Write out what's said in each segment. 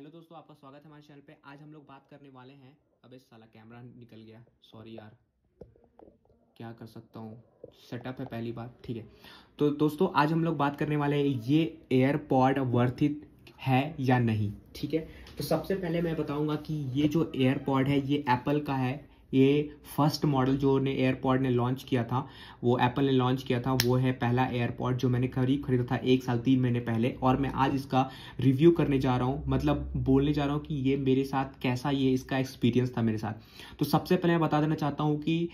hello दोस्तों आपका स्वागत है हमारे चैनल पे आज हम लोग बात करने वाले हैं इस साला कैमरा निकल गया सॉरी यार क्या कर सकता हूँ सेटअप है पहली बार ठीक है तो दोस्तों आज हम लोग बात करने वाले हैं ये एयरपॉड वर्थित है या नहीं ठीक है तो सबसे पहले मैं बताऊंगा कि ये जो एयरपॉड है ये एप्पल का है ये फर्स्ट मॉडल जो ने एयरपॉड ने लॉन्च किया था वो एप्पल ने लॉन्च किया था वो है पहला एयरपॉड जो मैंने खरीद खरीदा था एक साल तीन महीने पहले और मैं आज इसका रिव्यू करने जा रहा हूँ मतलब बोलने जा रहा हूँ कि ये मेरे साथ कैसा ये इसका एक्सपीरियंस था मेरे साथ तो सबसे पहले मैं बता देना चाहता हूँ कि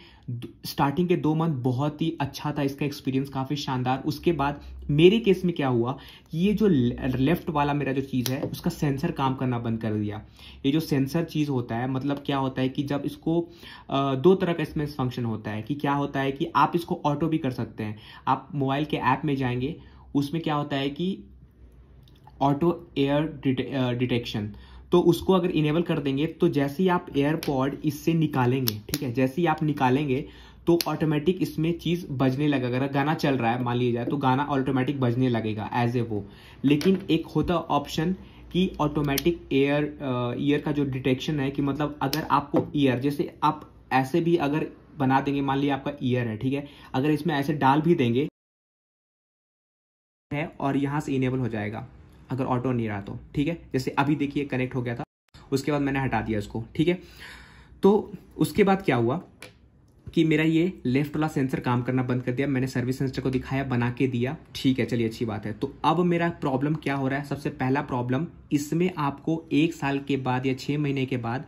स्टार्टिंग के दो मंथ बहुत ही अच्छा था इसका एक्सपीरियंस काफ़ी शानदार उसके बाद मेरे केस में क्या हुआ कि ये जो लेफ्ट वाला मेरा जो चीज़ है उसका सेंसर काम करना बंद कर दिया ये जो सेंसर चीज़ होता है मतलब क्या होता है कि जब इसको दो तरह का इसमें फंक्शन होता है कि क्या होता है कि आप इसको ऑटो भी कर सकते हैं आप मोबाइल के ऐप में जाएंगे उसमें क्या होता है कि ऑटो एयर डिटेक्शन तो उसको अगर इनेबल कर देंगे तो जैसे ही आप एयरपॉड इससे निकालेंगे ठीक है जैसे ही आप निकालेंगे तो ऑटोमेटिक इसमें चीज़ बजने लगेगा अगर गाना चल रहा है मान लिया जाए तो गाना ऑटोमेटिक बजने लगेगा एज ए वो लेकिन एक होता ऑप्शन कि ऑटोमेटिक एयर ईयर का जो डिटेक्शन है कि मतलब अगर आपको ईयर जैसे आप ऐसे भी अगर बना देंगे मान लिया आपका ईयर है ठीक है अगर इसमें ऐसे डाल भी देंगे है और यहां से इनेबल हो जाएगा अगर ऑटो नहीं रहा तो ठीक है जैसे अभी देखिए कनेक्ट हो गया था उसके बाद मैंने हटा दिया उसको ठीक है तो उसके बाद क्या हुआ कि मेरा ये लेफ्ट वाला सेंसर काम करना बंद कर दिया मैंने सर्विस सेंसर को दिखाया बना के दिया ठीक है चलिए अच्छी बात है तो अब मेरा प्रॉब्लम क्या हो रहा है सबसे पहला प्रॉब्लम इसमें आपको एक साल के बाद या छः महीने के बाद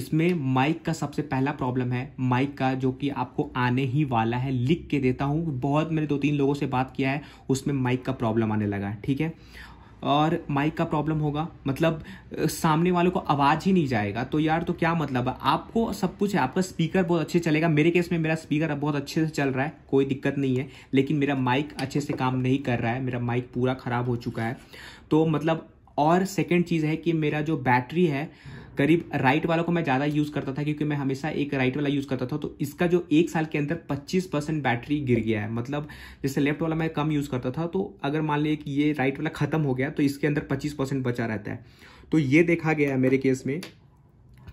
इसमें माइक का सबसे पहला प्रॉब्लम है माइक का जो कि आपको आने ही वाला है लिख के देता हूँ बहुत मैंने दो तीन लोगों से बात किया है उसमें माइक का प्रॉब्लम आने लगा है ठीक है और माइक का प्रॉब्लम होगा मतलब सामने वालों को आवाज़ ही नहीं जाएगा तो यार तो क्या मतलब है आपको सब कुछ है आपका स्पीकर बहुत अच्छे चलेगा मेरे केस में मेरा स्पीकर अब बहुत अच्छे से चल रहा है कोई दिक्कत नहीं है लेकिन मेरा माइक अच्छे से काम नहीं कर रहा है मेरा माइक पूरा ख़राब हो चुका है तो मतलब और सेकेंड चीज़ है कि मेरा जो बैटरी है करीब राइट वाला को मैं ज़्यादा यूज़ करता था क्योंकि मैं हमेशा एक राइट वाला यूज़ करता था तो इसका जो एक साल के अंदर 25 परसेंट बैटरी गिर गया है मतलब जैसे लेफ्ट वाला मैं कम यूज़ करता था तो अगर मान लीजिए कि ये राइट वाला ख़त्म हो गया तो इसके अंदर पच्चीस बचा रहता है तो ये देखा गया है मेरे केस में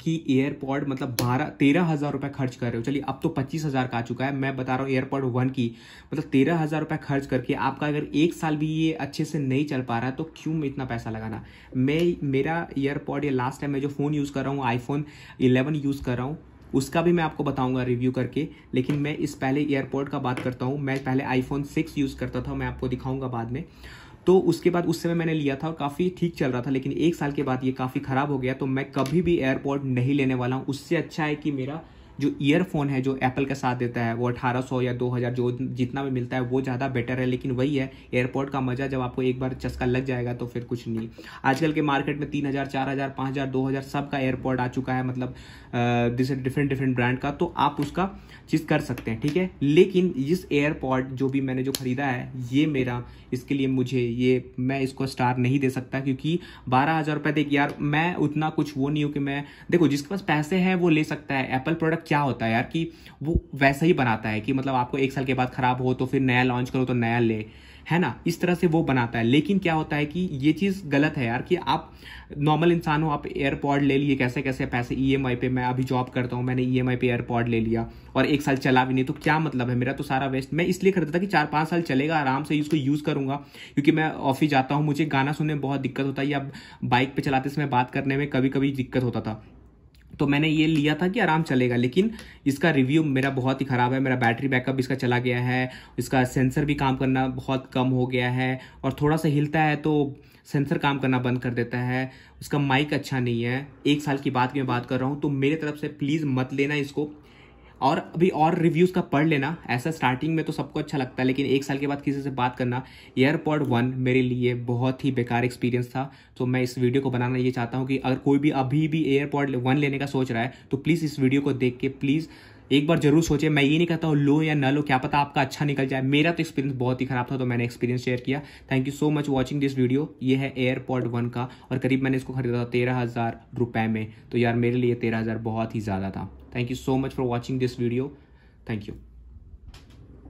की एयरपॉड मतलब बारह तेरह हज़ार रुपये खर्च कर रहे हो चलिए अब तो पच्चीस हज़ार का आ चुका है मैं बता रहा हूँ एयरपॉड वन की मतलब तेरह हज़ार रुपये खर्च करके आपका अगर एक साल भी ये अच्छे से नहीं चल पा रहा है तो क्यों इतना पैसा लगाना मैं मेरा एयरपॉड या लास्ट टाइम मैं जो फ़ोन यूज़ कर रहा हूँ आईफोन इलेवन यूज़ कर रहा हूँ उसका भी मैं आपको बताऊंगा रिव्यू करके लेकिन मैं इस पहले एयरपोर्ट का बात करता हूँ मैं पहले आईफोन सिक्स यूज़ करता था मैं आपको दिखाऊंगा बाद में तो उसके बाद उस समय मैंने लिया था और काफ़ी ठीक चल रहा था लेकिन एक साल के बाद ये काफ़ी ख़राब हो गया तो मैं कभी भी एयरपोर्ट नहीं लेने वाला हूँ उससे अच्छा है कि मेरा जो ईयरफोन है जो एप्पल का साथ देता है वो 1800 या 2000 जो जितना भी मिलता है वो ज़्यादा बेटर है लेकिन वही है एयरपोर्ट का मज़ा जब आपको एक बार चस्का लग जाएगा तो फिर कुछ नहीं आजकल के मार्केट में तीन हज़ार चार हज़ार पाँच हज़ार दो हज़ार सब का एयरपोर्ट आ चुका है मतलब डिफरेंट डिफरेंट ब्रांड का तो आप उसका चीज़ कर सकते हैं ठीक है लेकिन इस एयरपोर्ट जो भी मैंने जो ख़रीदा है ये मेरा इसके लिए मुझे ये मैं इसको स्टार नहीं दे सकता क्योंकि बारह हज़ार रुपये देख यार मैं उतना कुछ वो नहीं हूँ कि मैं देखो जिसके पास पैसे हैं वो ले सकता है एप्पल प्रोडक्ट क्या होता है यार कि वो वैसा ही बनाता है कि मतलब आपको एक साल के बाद ख़राब हो तो फिर नया लॉन्च करो तो नया ले है ना इस तरह से वो बनाता है लेकिन क्या होता है कि ये चीज़ गलत है यार कि आप नॉर्मल इंसान हो आप एयरपॉड ले लिए कैसे कैसे पैसे ई e पे मैं अभी जॉब करता हूँ मैंने ई e पे एयरपॉड ले लिया और एक साल चला भी नहीं तो क्या मतलब है मेरा तो सारा वेस्ट मैं इसलिए खरीदता था कि चार पाँच साल चलेगा आराम से इसको यूज़ करूंगा क्योंकि मैं ऑफिस जाता हूँ मुझे गाना सुनने में बहुत दिक्कत होता है या बाइक पर चलाते समय बात करने में कभी कभी दिक्कत होता था तो मैंने ये लिया था कि आराम चलेगा लेकिन इसका रिव्यू मेरा बहुत ही ख़राब है मेरा बैटरी बैकअप इसका चला गया है इसका सेंसर भी काम करना बहुत कम हो गया है और थोड़ा सा हिलता है तो सेंसर काम करना बंद कर देता है उसका माइक अच्छा नहीं है एक साल की बात की मैं बात कर रहा हूँ तो मेरे तरफ से प्लीज़ मत लेना इसको और अभी और रिव्यूज़ का पढ़ लेना ऐसा स्टार्टिंग में तो सबको अच्छा लगता है लेकिन एक साल के बाद किसी से बात करना एयरपॉड वन मेरे लिए बहुत ही बेकार एक्सपीरियंस था तो मैं इस वीडियो को बनाना ये चाहता हूँ कि अगर कोई भी अभी भी एयरपॉड वन लेने का सोच रहा है तो प्लीज़ इस वीडियो को देख के प्लीज़ एक बार जरूर सोचे मैं ये नहीं कहता हूँ लो या ना लो क्या पता आपका अच्छा निकल जाए मेरा तो एक्सपीरियंस बहुत ही खराब था तो मैंने एक्सपीरियंस शेयर किया thank you so much watching this video ये है एयरपॉड वन का और करीब मैंने इसको खरीदा था तेरह हज़ार रुपये में तो यार मेरे लिए तेरह हज़ार बहुत ही ज़्यादा था thank you so much for watching this video thank you